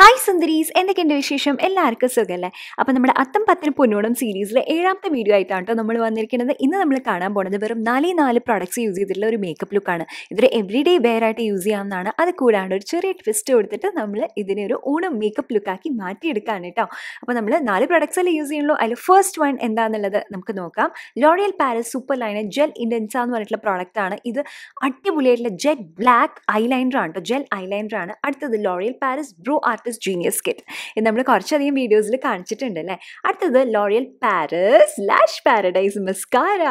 hi സുന്ദരീസ് എന്തൊക്കെയുണ്ട് വിശേഷം എല്ലാവർക്കും സുഖമല്ലേ അപ്പോൾ നമ്മുടെ അത്തം പത്തിന് പൊന്നോണം സീരീസിലെ ഏഴാമത്തെ വീഡിയോ ആയിട്ടാണ് കേട്ടോ നമ്മൾ വന്നിരിക്കുന്നത് ഇന്ന് നമ്മൾ കാണാൻ പോണത് വെറും നാലേ നാല് പ്രോഡക്ട്സ് യൂസ് ചെയ്തിട്ടുള്ള ഒരു മേക്കപ്പ് ലുക്കാണ് ഇതൊരു എവറി ഡേ വെയർ ആയിട്ട് യൂസ് ചെയ്യാവുന്നതാണ് അത് കൂടാണ്ട് ഒരു ചെറിയ ട്വിസ്റ്റ് കൊടുത്തിട്ട് നമ്മൾ ഇതിനെ ഒരു ഓണം മേക്കപ്പ് ലുക്കാക്കി മാറ്റിയെടുക്കാണ് കേട്ടോ അപ്പോൾ നമ്മൾ നാല് പ്രോഡക്ട്സ് അല്ലേ യൂസ് ചെയ്യുള്ളൂ അതിൽ ഫസ്റ്റ് വൺ എന്താണെന്നുള്ളത് നമുക്ക് നോക്കാം L'Oreal Paris super liner gel intenza എന്ന് പറഞ്ഞിട്ടുള്ള പ്രോഡക്റ്റാണ് ഇത് അടിപൊളിയായിട്ടുള്ള ജെറ്റ് ബ്ലാക്ക് ഐലൈനറാണ് കേട്ടോ ജെൽ ഐലൈനറാണ് അടുത്തത് L'Oreal Paris brow artist genius kit ഇത് നമ്മൾ കുറച്ചധികം വീഡിയോസിൽ കാണിച്ചിട്ടുണ്ട് അല്ലേ അടുത്തത് L'Oreal Paris lash paradise mascara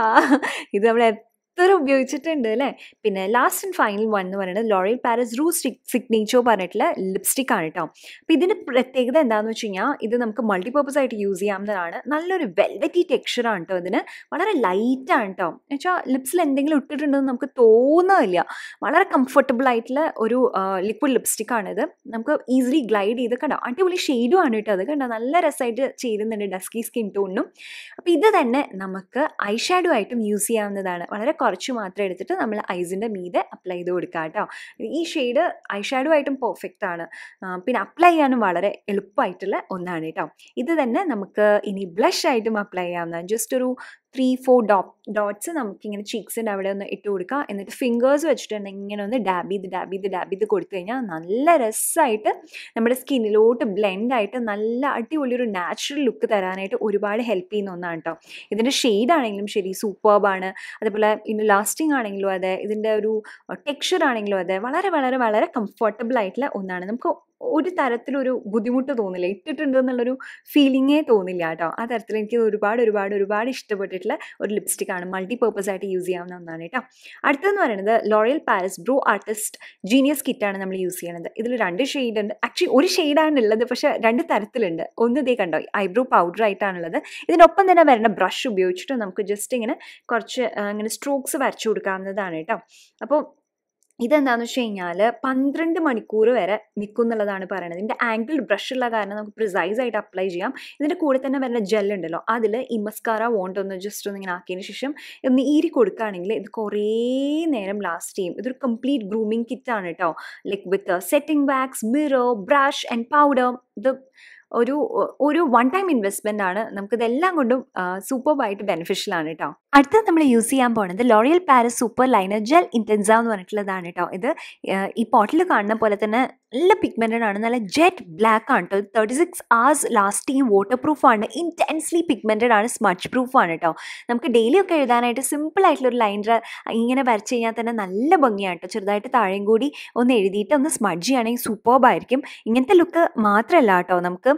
ഇത് നമ്മൾ ഇത്ര ഉപയോഗിച്ചിട്ടുണ്ട് അല്ലേ പിന്നെ ലാസ്റ്റ് ആൻഡ് ഫൈനൽ വൺ എന്ന് പറയുന്നത് ലോറിയൽ പാരസ് റൂ സിഗ്നേച്ചർ പറഞ്ഞിട്ടുള്ള ലിപ്സ്റ്റിക് ആണ് കേട്ടോ അപ്പോൾ ഇതിൻ്റെ പ്രത്യേകത എന്താണെന്ന് വെച്ച് കഴിഞ്ഞാൽ ഇത് നമുക്ക് മൾട്ടിപ്പർപ്പസ് ആയിട്ട് യൂസ് ചെയ്യാവുന്നതാണ് നല്ലൊരു ടെക്സ്ചർ ടെക്സ്ചറാണ് കേട്ടോ ഇതിന് വളരെ ലൈറ്റ് ആണ് കേട്ടോ എന്നുവെച്ചാൽ ലിപ്സിൽ എന്തെങ്കിലും ഇട്ടിട്ടുണ്ടെന്ന് നമുക്ക് തോന്നുന്നില്ല വളരെ കംഫർട്ടബിൾ ആയിട്ടുള്ള ഒരു ലിക്വിഡ് ലിപ്സ്റ്റിക് ആണിത് നമുക്ക് ഈസിലി ഗ്ലൈഡ് ചെയ്ത് കണ്ടോ അടിപൊളി ഷെയ്ഡും ആണ് കേട്ടോ അത് കണ്ടോ നല്ല രസമായിട്ട് ചേരുന്നുണ്ട് ഡസ്കി സ്കിൻ ടോണിനും അപ്പോൾ ഇത് തന്നെ നമുക്ക് ഐ ഷാഡോ ആയിട്ടും യൂസ് ചെയ്യാവുന്നതാണ് വളരെ കുറച്ച് മാത്രം എടുത്തിട്ട് നമ്മൾ ഐസിൻ്റെ മീതെ അപ്ലൈ ചെയ്ത് കൊടുക്കുക കേട്ടോ ഈ ഷെയ്ഡ് ഐ ഷാഡോ ആയിട്ടും പെർഫെക്റ്റ് ആണ് പിന്നെ അപ്ലൈ ചെയ്യാനും വളരെ എളുപ്പമായിട്ടുള്ള ഒന്നാണ് കേട്ടോ ഇത് തന്നെ നമുക്ക് ഇനി ബ്ലഷ് ആയിട്ടും അപ്ലൈ ചെയ്യാവുന്നതാണ് ജസ്റ്റ് ഒരു ത്രീ ഫോർ ഡോട്ട് ഡോട്ട്സ് നമുക്കിങ്ങനെ ചീക്സിൻ്റെ അവിടെ ഒന്ന് ഇട്ട് കൊടുക്കുക എന്നിട്ട് ഫിംഗേഴ്സ് വെച്ചിട്ട് ഇങ്ങനെ ഒന്ന് ഡാബ് ചെയ്ത് ഡാബ് ചെയ്ത് ഡാബ് ചെയ്ത് കൊടുത്തു കഴിഞ്ഞാൽ നല്ല രസമായിട്ട് നമ്മുടെ സ്കിന്നിലോട്ട് ബ്ലെൻഡായിട്ട് നല്ല അടിപൊളി ഒരു നാച്ചുറൽ ലുക്ക് തരാനായിട്ട് ഒരുപാട് ഹെൽപ്പ് ചെയ്യുന്ന ഒന്നാണ് കേട്ടോ ഇതിൻ്റെ ആണെങ്കിലും ശരി സൂപ്പർബാണ് അതേപോലെ ഇതിൻ്റെ ലാസ്റ്റിംഗ് ആണെങ്കിലും അതെ ഇതിൻ്റെ ഒരു ടെക്സ്ചർ ആണെങ്കിലും അതെ വളരെ വളരെ വളരെ കംഫർട്ടബിൾ ആയിട്ടുള്ള ഒന്നാണ് നമുക്ക് ഒരു തരത്തിലൊരു ബുദ്ധിമുട്ട് തോന്നില്ല ഇട്ടിട്ടുണ്ട് എന്നുള്ളൊരു ഫീലിങ്ങേ തോന്നില്ല കേട്ടോ ആ തരത്തിൽ എനിക്ക് ഒരുപാട് ഒരുപാട് ഒരുപാട് ഇഷ്ടപ്പെട്ടിട്ടുണ്ട് ചെയ്തിട്ടുള്ള ഒരു ലിപ്സ്റ്റിക് ആണ് മൾട്ടി പർപ്പസ് ആയിട്ട് യൂസ് ചെയ്യാവുന്ന ഒന്നാണ് കേട്ടോ അടുത്തതെന്ന് പറയുന്നത് L'Oreal Paris brow artist genius കിറ്റാണ് നമ്മൾ യൂസ് ചെയ്യുന്നത് ഇതിൽ രണ്ട് ഷെയ്ഡ് ഉണ്ട് ആക്ച്വലി ഒരു ഷെയ്ഡാണ് ഉള്ളത് പക്ഷേ രണ്ട് തരത്തിലുണ്ട് ഒന്ന് ഇതേ കണ്ടോ ഐബ്രോ പൗഡർ ആയിട്ടാണുള്ളത് ഇതിനൊപ്പം തന്നെ വരുന്ന ബ്രഷ് ഉപയോഗിച്ചിട്ട് നമുക്ക് ജസ്റ്റ് ഇങ്ങനെ കുറച്ച് ഇങ്ങനെ സ്ട്രോക്സ് വരച്ചു കൊടുക്കാവുന്നതാണ് കേട്ടോ അപ്പോൾ ഇതെന്താണെന്ന് വെച്ച് കഴിഞ്ഞാൽ പന്ത്രണ്ട് മണിക്കൂർ വരെ നിൽക്കും എന്നുള്ളതാണ് പറയുന്നത് ഇതിൻ്റെ ആംഗിൾ ബ്രഷ് ഉള്ള കാരണം നമുക്ക് പ്രിസൈസ് ആയിട്ട് അപ്ലൈ ചെയ്യാം ഇതിൻ്റെ കൂടെ തന്നെ വരുന്ന ജെൽ ഉണ്ടല്ലോ അതിൽ ഈ വോണ്ട് ഒന്ന് ജസ്റ്റ് ഒന്ന് ഇങ്ങനെ ആക്കിയതിന് ശേഷം ഒന്ന് ഈരി കൊടുക്കുകയാണെങ്കിൽ ഇത് കുറേ നേരം ലാസ്റ്റ് ചെയ്യും ഇതൊരു കംപ്ലീറ്റ് ഗ്രൂമിങ് കിറ്റാണ് കേട്ടോ like with setting wax mirror brush and powder ഇത് ഒരു ഒരു വൺ ടൈം ഇൻവെസ്റ്റ്മെന്റ് ആണ് നമുക്ക് ഇതെല്ലാം കൊണ്ടും സൂപ്പർബായിട്ട് ബെനിഫിഷ്യൽ ആണ് കേട്ടോ അടുത്തത് നമ്മൾ യൂസ് ചെയ്യാൻ പോകുന്നത് L'Oreal Paris super liner gel intenza എന്ന് പറഞ്ഞിട്ടുള്ളതാണ് കേട്ടോ ഇത് ഈ പോട്ടിൽ കാണുന്ന പോലെ തന്നെ നല്ല പിഗ്മെൻറ്റഡ് ആണ് നല്ല ജെറ്റ് ബ്ലാക്ക് ആണ് കേട്ടോ thirty six hours lasting waterproof ആണ് ഇൻറ്റൻസ്ലി പിഗ്മെൻറ്റഡ് ആണ് സ്മച്ച് പ്രൂഫ് ആണ് കേട്ടോ നമുക്ക് ഡെയിലി ഒക്കെ എഴുതാനായിട്ട് സിമ്പിൾ ആയിട്ടുള്ള ഒരു ലൈനർ ഇങ്ങനെ വരച്ച് കഴിഞ്ഞാൽ തന്നെ നല്ല ഭംഗിയാണ് കേട്ടോ ചെറുതായിട്ട് താഴെയും കൂടി ഒന്ന് എഴുതിയിട്ട് ഒന്ന് സ്മഡ്ജ് ചെയ്യുകയാണെങ്കിൽ സൂപ്പർബായിരിക്കും ഇങ്ങനത്തെ ലുക്ക് മാത്രമല്ല കേട്ടോ നമുക്ക്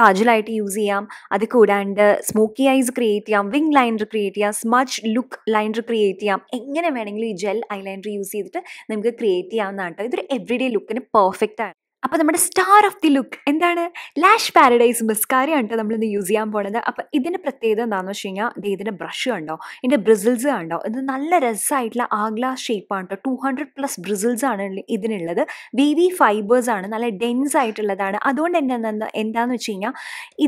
കാജലായിട്ട് യൂസ് ചെയ്യാം അത് കൂടാണ്ട് സ്മോക്കി ഐസ് ക്രിയേറ്റ് ചെയ്യാം വിങ് ലൈനർ ക്രിയേറ്റ് ചെയ്യാം സ്മച്ച് ലുക്ക് ലൈനർ ക്രിയേറ്റ് ചെയ്യാം എങ്ങനെ വേണമെങ്കിലും ഈ ജെൽ ഐ ലൈനർ യൂസ് ചെയ്തിട്ട് നമുക്ക് ക്രിയേറ്റ് ചെയ്യാവുന്നതാണ് കേട്ടോ ഇതൊരു എവറിഡേ ലുക്കിന് പെർഫെക്റ്റ് ആണ് അപ്പോൾ നമ്മുടെ സ്റ്റാർ ഓഫ് ദി ലുക്ക് എന്താണ് ലാഷ് പാരഡൈസ് മിസ്കാരയാണ് കേട്ടോ നമ്മളിന്ന് യൂസ് ചെയ്യാൻ പോണത് അപ്പോൾ ഇതിൻ്റെ പ്രത്യേകത എന്താണെന്ന് വെച്ച് കഴിഞ്ഞാൽ ഇത് ഇതിൻ്റെ ബ്രഷ് കണ്ടോ ഇതിൻ്റെ ബ്രിസിൽസ് കണ്ടോ ഇത് നല്ല രസമായിട്ടുള്ള ആഗ്ലാ ഷേപ്പാണ് കേട്ടോ ടു ഹൺഡ്രഡ് പ്ലസ് ബ്രിസിൽസ് ആണ് ഇതിനുള്ളത് വി വി ഫൈബേഴ്സ് ആണ് നല്ല ഡെൻസ് ആയിട്ടുള്ളതാണ് അതുകൊണ്ട് തന്നെ എന്താണെന്ന് വെച്ച് കഴിഞ്ഞാൽ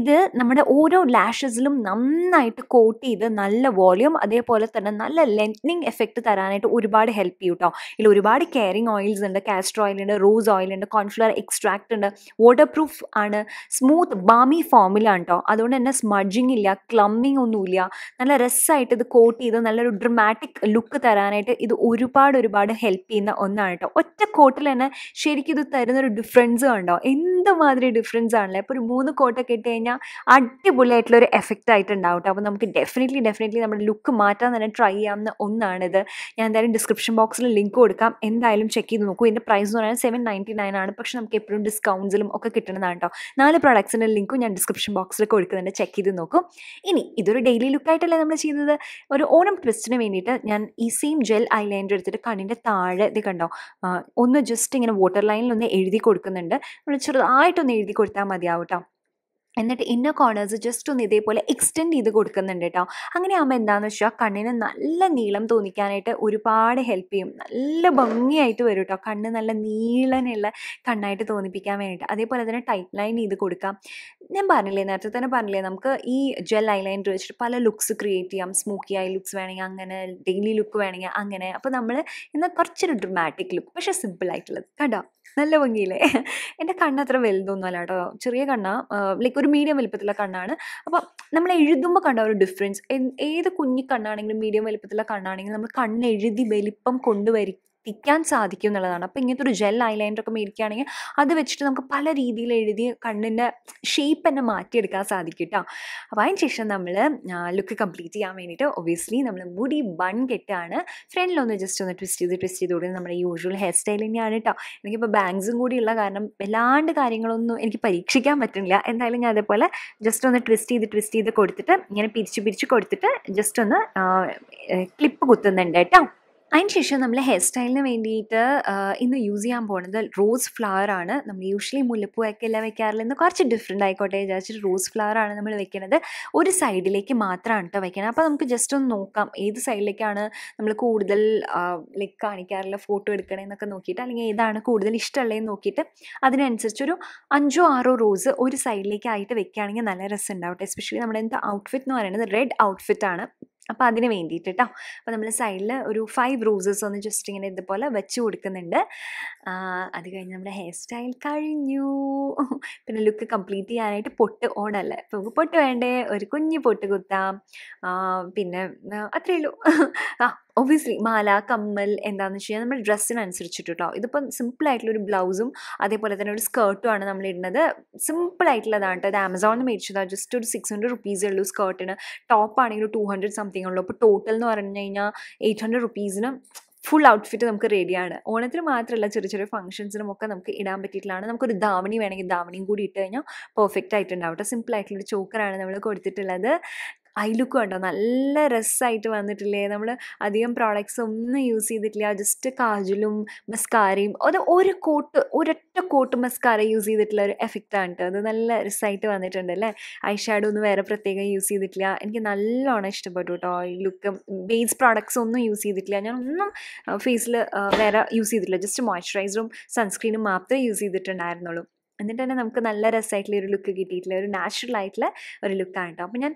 ഇത് നമ്മുടെ ഓരോ ലാഷസിലും നന്നായിട്ട് കോട്ട് ചെയ്ത് നല്ല വോളിയം അതേപോലെ തന്നെ നല്ല ലെങ്തനിങ് എഫക്റ്റ് തരാനായിട്ട് ഒരുപാട് ഹെൽപ്പ് ചെയ്യും കേട്ടോ ഇതിൽ ഒരുപാട് കെയറിങ് ഓയിൽസ് ഉണ്ട് കാസ്റ്റർ ഓയിൽ ഉണ്ട് റോസ് ഓയിൽ ഉണ്ട് കോൺഫ്ലവർ എക്സ്ട്രാക്റ്റ് ഉണ്ട് വാട്ടർ പ്രൂഫ് ആണ് സ്മൂത്ത് ബാമി ഫോമിലാണ് കേട്ടോ അതുകൊണ്ട് തന്നെ സ്മഡ്ജിങ് ഇല്ല ക്ലമ്മിങ് ഒന്നുമില്ല നല്ല രസമായിട്ട് ഇത് കോട്ട് ചെയ്ത് നല്ലൊരു ഡ്രമാറ്റിക് ലുക്ക് തരാനായിട്ട് ഇത് ഒരുപാട് ഒരുപാട് ഹെൽപ്പ് ചെയ്യുന്ന ഒന്നാണ് കേട്ടോ ഒറ്റ കോട്ടിൽ തന്നെ ശരിക്കും ഇത് തരുന്നൊരു ഡിഫറൻസ് കണ്ടോ എന്ത് എന്തുമാതിരി ഡിഫറൻസ് ആണല്ലേ അപ്പോൾ ഒരു മൂന്ന് കോട്ടൊക്കെ ഇട്ട് കഴിഞ്ഞാൽ അടിപൊളിയായിട്ടുള്ള ഒരു എഫക്റ്റ് ആയിട്ടുണ്ടാവും കേട്ടോ അപ്പോൾ നമുക്ക് ഡെഫിനറ്റ്ലി ഡെഫിനറ്റ്ലി നമ്മുടെ ലുക്ക് മാറ്റാൻ തന്നെ ട്രൈ ചെയ്യാവുന്ന ഒന്നാണിത് ഞാൻ എന്തായാലും ഡിസ്ക്രിപ്ഷൻ ബോക്സിൽ ലിങ്ക് കൊടുക്കാം എന്തായാലും ചെക്ക് ചെയ്ത് നോക്കൂ ഇതിൻ്റെ പ്രൈസ് എന്ന് പറയുന്നത് സെവൻ നയൻറ്റി നയൻ ആണ് പക്ഷേ നമുക്ക് എപ്പോഴും ഡിസ്കൗണ്ട്സിലും ഒക്കെ കിട്ടുന്നതാണ് കേട്ടോ നാല് പ്രൊഡക്ട്സിൻ്റെ ലിങ്കും ഞാൻ ഡിസ്ക്രിപ്ഷൻ ബോക്സിൽ കൊടുക്കുന്നുണ്ട് ചെക്ക് ചെയ്ത് നോക്കും ഇനി ഇതൊരു ഡെയിലി ലുക്കായിട്ടല്ലേ നമ്മൾ ചെയ്തത് ഒരു ഓണം ട്വിസ്റ്റിന് വേണ്ടിയിട്ട് ഞാൻ ഈ സെയിം ജെൽ ഐലൈനർ എടുത്തിട്ട് കണ്ണിൻ്റെ താഴെ ഇത് കണ്ടോ ഒന്ന് ജസ്റ്റ് ഇങ്ങനെ വാട്ടർ ലൈനിൽ ഒന്ന് എഴുതി കൊടുക്കുന്നുണ്ട് നമ്മൾ ചെറുതാ ചെറുതായിട്ടൊന്ന് എഴുതി കൊടുത്താൽ മതിയാവും കേട്ടോ എന്നിട്ട് ഇന്ന കോർണേഴ്സ് ജസ്റ്റ് ഒന്ന് ഇതേപോലെ എക്സ്റ്റെൻഡ് ചെയ്ത് കൊടുക്കുന്നുണ്ട് കേട്ടോ അങ്ങനെ ആകുമ്പോൾ എന്താണെന്ന് വെച്ചാൽ കണ്ണിന് നല്ല നീളം തോന്നിക്കാനായിട്ട് ഒരുപാട് ഹെൽപ്പ് ചെയ്യും നല്ല ഭംഗിയായിട്ട് വരും കേട്ടോ കണ്ണ് നല്ല നീളനുള്ള കണ്ണായിട്ട് തോന്നിപ്പിക്കാൻ വേണ്ടിയിട്ട് അതേപോലെ തന്നെ ടൈറ്റ് ലൈൻ ചെയ്ത് കൊടുക്കാം ഞാൻ പറഞ്ഞില്ലേ നേരത്തെ തന്നെ പറഞ്ഞില്ലേ നമുക്ക് ഈ ജെൽ ഐലൈനർ വെച്ചിട്ട് പല ലുക്സ് ക്രിയേറ്റ് ചെയ്യാം സ്മോക്കി ഐ ലുക്സ് വേണമെങ്കിൽ അങ്ങനെ ഡെയിലി ലുക്ക് വേണമെങ്കിൽ അങ്ങനെ അപ്പോൾ നമ്മൾ എന്നാൽ കുറച്ചൊരു ഡ്രമാറ്റിക് ലുക്ക് പക്ഷേ സിമ്പിളായിട്ടുള്ളത് കേട്ടോ നല്ല ഭംഗിയില്ലേ എൻ്റെ കണ്ണ് അത്ര വലുതൊന്നുമല്ല കേട്ടോ ചെറിയ കണ്ണ ലൈക്ക് ഒരു മീഡിയം വലുപ്പത്തിലുള്ള കണ്ണാണ് അപ്പോൾ നമ്മൾ എഴുതുമ്പോൾ കണ്ട ഒരു ഡിഫറൻസ് ഏത് കുഞ്ഞി കണ്ണാണെങ്കിലും മീഡിയം വലുപ്പത്തിലുള്ള കണ്ണാണെങ്കിലും നമ്മൾ കണ്ണെഴുതി വലിപ്പം കൊണ്ടുവരി എത്തിക്കാൻ സാധിക്കും എന്നുള്ളതാണ് അപ്പോൾ ഇങ്ങനത്തെ ഒരു ജെൽ ഐലൈനർ ഒക്കെ മേടിക്കുകയാണെങ്കിൽ അത് വെച്ചിട്ട് നമുക്ക് പല രീതിയിൽ എഴുതി കണ്ണിൻ്റെ ഷേപ്പ് തന്നെ മാറ്റിയെടുക്കാൻ സാധിക്കും കേട്ടോ അപ്പോൾ അതിന് ശേഷം നമ്മൾ ലുക്ക് കംപ്ലീറ്റ് ചെയ്യാൻ വേണ്ടിയിട്ട് ഒബിയസ്ലി നമ്മൾ മുടി ബൺ കെട്ടാണ് ഫ്രണ്ടിലൊന്ന് ജസ്റ്റ് ഒന്ന് ട്വിസ്റ്റ് ചെയ്ത് ട്വിസ്റ്റ് ചെയ്ത് കൊടുക്കുന്നത് നമ്മുടെ യൂഷ്വൽ ഹെയർ സ്റ്റൈൽ തന്നെയാണ് കേട്ടോ എനിക്കിപ്പോൾ ബാങ്ക്സും കൂടിയുള്ള കാരണം വല്ലാണ്ട് കാര്യങ്ങളൊന്നും എനിക്ക് പരീക്ഷിക്കാൻ പറ്റുന്നില്ല എന്തായാലും ഞാൻ അതേപോലെ ജസ്റ്റ് ഒന്ന് ട്വിസ്റ്റ് ചെയ്ത് ട്വിസ്റ്റ് ചെയ്ത് കൊടുത്തിട്ട് ഇങ്ങനെ പിരിച്ച് പിരിച്ച് കൊടുത്തിട്ട് ജസ്റ്റ് ഒന്ന് ക്ലിപ്പ് കുത്തുന്നുണ്ട് കേട്ടോ അതിനുശേഷം നമ്മൾ ഹെയർ സ്റ്റൈലിന് വേണ്ടിയിട്ട് ഇന്ന് യൂസ് ചെയ്യാൻ പോകുന്നത് റോസ് ഫ്ലവർ ആണ് നമ്മൾ യൂഷ്വലി മുല്ലപ്പൂവൊക്കെ എല്ലാം വെക്കാറില്ല ഇന്ന് കുറച്ച് ഡിഫറെൻ്റ് ആയിക്കോട്ടെ വിചാരിച്ചിട്ട് റോസ് ഫ്ലവർ ആണ് നമ്മൾ വെക്കുന്നത് ഒരു സൈഡിലേക്ക് മാത്രമാണ് കേട്ടോ വെക്കുന്നത് അപ്പോൾ നമുക്ക് ജസ്റ്റ് ഒന്ന് നോക്കാം ഏത് സൈഡിലേക്കാണ് നമ്മൾ കൂടുതൽ ലൈക്ക് കാണിക്കാറുള്ള ഫോട്ടോ എടുക്കണമെന്നൊക്കെ നോക്കിയിട്ട് അല്ലെങ്കിൽ ഏതാണ് കൂടുതൽ ഇഷ്ടമുള്ളതെന്ന് നോക്കിയിട്ട് അതിനനുസരിച്ചൊരു അഞ്ചോ ആറോ റോസ് ഒരു സൈഡിലേക്കായിട്ട് വെക്കുകയാണെങ്കിൽ നല്ല രസം ഉണ്ടാവട്ടെ എസ്പെഷ്യലി നമ്മുടെ എന്താ ഔട്ട്ഫിറ്റ് എന്ന് പറയുന്നത് റെഡ് ഔട്ട്ഫിറ്റ് ആണ് അപ്പോൾ അതിന് വേണ്ടിയിട്ട് കേട്ടോ അപ്പോൾ നമ്മൾ സൈഡിൽ ഒരു ഫൈവ് റോസസ് ഒന്ന് ജസ്റ്റ് ഇങ്ങനെ ഇതുപോലെ വെച്ച് കൊടുക്കുന്നുണ്ട് അത് കഴിഞ്ഞ് നമ്മുടെ ഹെയർ സ്റ്റൈൽ കഴിഞ്ഞു പിന്നെ ലുക്ക് കംപ്ലീറ്റ് ചെയ്യാനായിട്ട് പൊട്ട് ഓണല്ല ഇപ്പോൾ പൊട്ട് വേണ്ടേ ഒരു കുഞ്ഞ് പൊട്ട് കുത്താം പിന്നെ അത്രയേ ഉള്ളൂ ആ ഒബ്വിയസ്ലി മാല കമ്മൽ എന്താണെന്ന് വെച്ച് കഴിഞ്ഞാൽ നമ്മൾ ഡ്രസ്സിനനുസരിച്ചിട്ട് കേട്ടോ ഇതിപ്പം സിമ്പിളായിട്ടുള്ള ഒരു ബ്ലൗസും അതേപോലെ തന്നെ ഒരു സ്കേർട്ടും ആണ് നമ്മൾ ഇടുന്നത് സിമ്പിളായിട്ടുള്ളതാണ് കേട്ടോ അത് ആമസോണിൽ മേടിച്ചതാണ് ജസ്റ്റ് ഒരു സിക്സ് ഹൺഡ്രഡ് റുപ്പീസേ ഉള്ളൂ സ്കേർട്ടിന് ടോപ്പ് ആണെങ്കിൽ ടു ഹൺഡ്രഡ് സംതിങ് ഉള്ളൂ അപ്പോൾ ടോട്ടൽ എന്ന് പറഞ്ഞു കഴിഞ്ഞാൽ എയ്റ്റ് ഹൺഡ്രഡ് റുപ്പീസിന് ഫുൾ ഔട്ട്ഫിറ്റ് നമുക്ക് റെഡിയാണ് ഓണത്തിന് മാത്രമല്ല ചെറിയ ചെറിയ ഫംഗ്ഷൻസിനും ഒക്കെ നമുക്ക് ഇടാൻ പറ്റിയിട്ടുള്ളതാണ് നമുക്കൊരു ധാവണി വേണമെങ്കിൽ ധാവണിയും കൂടി ഇട്ട് കഴിഞ്ഞാൽ പെർഫെക്റ്റ് ആയിട്ടുണ്ടാവും കേട്ടോ സിമ്പിളായിട്ടുള്ളൊരു ചോക്കറാണ് നമ്മൾ കൊടുത്തിട്ടുള്ളത് ഐ ലുക്ക് കണ്ടോ നല്ല രസമായിട്ട് വന്നിട്ടില്ലേ നമ്മൾ അധികം പ്രോഡക്ട്സ് ഒന്നും യൂസ് ചെയ്തിട്ടില്ല ജസ്റ്റ് കാജലും മസ്കാരയും അത് ഒരു കോട്ട് ഒരൊറ്റ കോട്ട് മസ്കാര യൂസ് ചെയ്തിട്ടുള്ള ഒരു എഫക്റ്റാണ് കേട്ടോ അത് നല്ല രസമായിട്ട് വന്നിട്ടുണ്ട് അല്ലേ ഐ ഷാഡോ ഒന്നും വേറെ പ്രത്യേകം യൂസ് ചെയ്തിട്ടില്ല എനിക്ക് നല്ലോണം ഇഷ്ടപ്പെട്ടു കേട്ടോ ഈ ലുക്ക് ബേസ് പ്രോഡക്ട്സ് ഒന്നും യൂസ് ചെയ്തിട്ടില്ല ഞാൻ ഒന്നും ഫേസിൽ വേറെ യൂസ് ചെയ്തിട്ടില്ല ജസ്റ്റ് മോയ്സ്ചറൈസറും സൺസ്ക്രീനും മാത്രമേ യൂസ് ചെയ്തിട്ടുണ്ടായിരുന്നുള്ളൂ എന്നിട്ട് തന്നെ നമുക്ക് നല്ല രസമായിട്ടുള്ള ഒരു ലുക്ക് കിട്ടിയിട്ടില്ല ഒരു നാച്ചുറൽ ആയിട്ടുള്ള ഒരു ലുക്കാണ് കേട്ടോ അപ്പോൾ ഞാൻ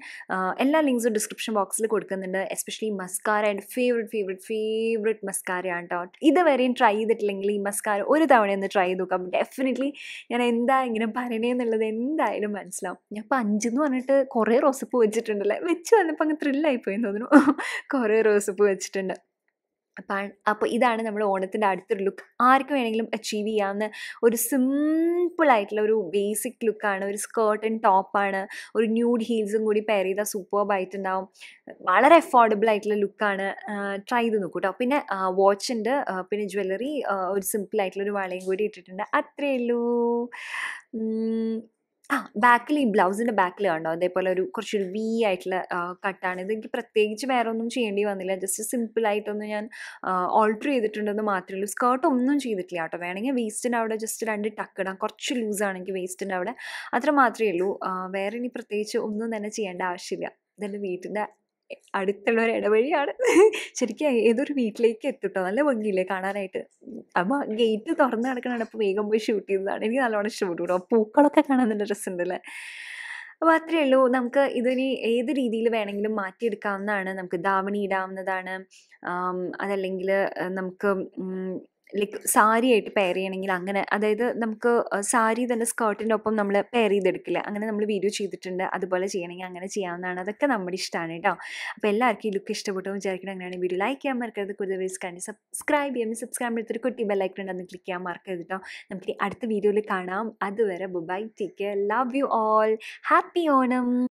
എല്ലാ ലിങ്ക്സും ഡിസ്ക്രിപ്ഷൻ ബോക്സിൽ കൊടുക്കുന്നുണ്ട് especially mascara and favourite favourite favourite മസ്കാരയാണ് കേട്ടോ ഇതുവരെയും ട്രൈ ചെയ്തിട്ടില്ലെങ്കിൽ ഈ മസ്കാര ഒരു തവണ ഒന്ന് ട്രൈ ചെയ്ത് നോക്കാം ഡെഫിനറ്റ്ലി ഞാൻ എന്താ ഇങ്ങനെ പറയണേന്നുള്ളത് എന്തായാലും മനസ്സിലാവും ഞാൻ ഇപ്പോൾ അഞ്ചെന്ന് പറഞ്ഞിട്ട് കുറേ റോസപ്പ് വെച്ചിട്ടുണ്ടല്ലേ വെച്ച് വന്നപ്പോൾ അങ്ങ് ത്രില്ലായിപ്പോയി തോന്നുന്നു കുറേ റോസപ്പ് വെച്ചിട്ടുണ്ട് അപ്പം അപ്പോൾ ഇതാണ് നമ്മൾ ഓണത്തിൻ്റെ അടുത്തൊരു ലുക്ക് ആർക്ക് വേണമെങ്കിലും അച്ചീവ് ചെയ്യാവുന്ന ഒരു സിമ്പിളായിട്ടുള്ള ഒരു ബേസിക് ലുക്കാണ് ഒരു സ്കേർട്ട് ആൻഡ് ടോപ്പാണ് ഒരു ന്യൂഡ് ഹീൽസും കൂടി പെയർ ചെയ്താൽ സൂപ്പർബ് ആയിട്ടുണ്ടാവും വളരെ അഫോർഡബിൾ ആയിട്ടുള്ള ലുക്കാണ് ട്രൈ ചെയ്ത് നോക്കൂ കേട്ടോ പിന്നെ വാച്ച് ഉണ്ട് പിന്നെ ജ്വല്ലറി ഒരു സിമ്പിളായിട്ടുള്ള ഒരു വളയും കൂടി ഇട്ടിട്ടുണ്ട് അത്രയേ ഉള്ളൂ ആ ബാക്കിൽ ഈ ബ്ലൗസിന്റെ ബാക്കിൽ കണ്ടോ അതേപോലെ ഒരു കുറച്ചൊരു വി ആയിട്ടുള്ള കട്ടാണ് ഇത് എനിക്ക് പ്രത്യേകിച്ച് വേറെ ഒന്നും ചെയ്യേണ്ടി വന്നില്ല ജസ്റ്റ് സിമ്പിൾ ആയിട്ടൊന്ന് ഞാൻ ഓൾട്ടർ ചെയ്തിട്ടുണ്ടെന്ന് മാത്രമേ ഉള്ളൂ സ്കേർട്ട് ഒന്നും ചെയ്തിട്ടില്ല കേട്ടോ വേണമെങ്കിൽ വേസ്റ്റിൻ്റെ അവിടെ ജസ്റ്റ് രണ്ട് ടക്ക് ഇടാം കുറച്ച് ലൂസാണെങ്കിൽ വേസ്റ്റിൻ്റെ അവിടെ അത്ര മാത്രമേ ഉള്ളൂ വേറെ ഇനി പ്രത്യേകിച്ച് ഒന്നും തന്നെ ചെയ്യേണ്ട ആവശ്യമില്ല ഇതെൻ്റെ വീട്ടിൻ്റെ അടുത്തുള്ള ഒരു ഇടവഴിയാണ് ശരിക്കും ഏതൊരു വീട്ടിലേക്ക് എത്തിട്ടോ നല്ല ഭംഗിയില്ലേ കാണാനായിട്ട് അപ്പൊ ഗേറ്റ് തുറന്നു കിടക്കണാണ് ഇപ്പൊ വേഗം പോയി ഷൂട്ട് ചെയ്തതാണ് എനിക്ക് നല്ലോണം ഇഷ്ടപ്പെട്ടു കേട്ടോ പൂക്കളൊക്കെ കാണാൻ നല്ല രസമുണ്ടല്ലേ അപ്പോൾ അത്രേ ഉള്ളൂ നമുക്ക് ഇതിനി ഏത് രീതിയിൽ വേണമെങ്കിലും മാറ്റിയെടുക്കാവുന്നതാണ് നമുക്ക് ധാവണി ഇടാവുന്നതാണ് അതല്ലെങ്കിൽ നമുക്ക് ലൈക്ക് സാരി ആയിട്ട് പെയർ ചെയ്യണമെങ്കിൽ അങ്ങനെ അതായത് നമുക്ക് സാരി തന്നെ സ്കേർട്ടിൻ്റെ ഒപ്പം നമ്മൾ പെയർ ചെയ്തെടുക്കില്ല അങ്ങനെ നമ്മൾ വീഡിയോ ചെയ്തിട്ടുണ്ട് അതുപോലെ ചെയ്യണമെങ്കിൽ അങ്ങനെ ചെയ്യാവുന്നതാണ് അതൊക്കെ നമ്മുടെ ഇഷ്ടമാണ് കേട്ടോ അപ്പോൾ എല്ലാവർക്കും ഈ ലുക്ക് ഇഷ്ടപ്പെട്ടു വിചാരിക്കണം അങ്ങനെയാണ് വീഡിയോ ലൈക്ക് ചെയ്യാൻ മറക്കരുത് കൂടുതൽ വേസ് കണ്ടി സബ്സ്ക്രൈബ് ചെയ്യാം സബ്സ്ക്രൈബ് ചെയ്തിട്ട് കുട്ടി ബെല്ലൈക്കൺ ഉണ്ട് അന്ന് ക്ലിക്ക് ചെയ്യാൻ മറക്കരുത് കേട്ടോ നമുക്ക് അടുത്ത വീഡിയോയിൽ കാണാം അതുവരെ bye take care love you all happy Onam